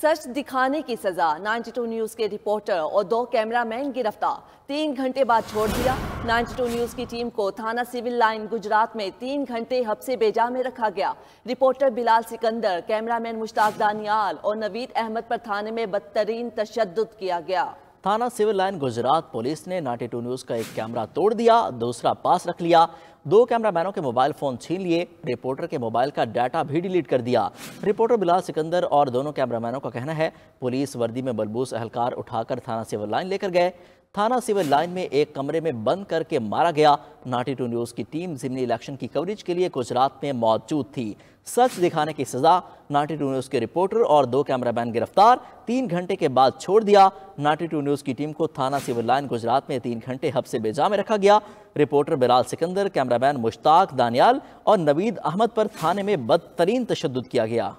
सच दिखाने की सजा 92 न्यूज के रिपोर्टर और दो कैमरामैन गिरफ्तार तीन घंटे बाद छोड़ दिया 92 न्यूज की टीम को थाना सिविल लाइन गुजरात में तीन घंटे हफ्ते बेजा में रखा गया रिपोर्टर बिलाल सिकंदर कैमरामैन मुश्ताक दानियाल और नवीद अहमद पर थाने में बदतरीन तशद किया गया थाना सिविल लाइन गुजरात पुलिस ने टू न्यूज का एक कैमरा तोड़ दिया दूसरा पास रख लिया दो कैमरामैनों के मोबाइल फोन छीन लिए रिपोर्टर के मोबाइल का डाटा भी डिलीट कर दिया रिपोर्टर बिलाल सिकंदर और दोनों कैमरामैनों का कहना है पुलिस वर्दी में बलबूस अहलकार उठाकर थाना सिविल लाइन लेकर गए थाना सिविल लाइन में एक कमरे में बंद करके मारा गया नाटी टू न्यूज़ की टीम जिमनी इलेक्शन की कवरेज के लिए गुजरात में मौजूद थी सच दिखाने की सजा नाटी टू न्यूज़ के रिपोर्टर और दो कैमरामैन गिरफ्तार तीन घंटे के बाद छोड़ दिया नाटी टू न्यूज़ की टीम को थाना सिविल लाइन गुजरात में तीन घंटे हब बेजा में रखा गया रिपोर्टर बिलाल सिकंदर कैमरामैन मुश्ताक दानियाल और नवीद अहमद पर थाने में बदतरीन तशद किया गया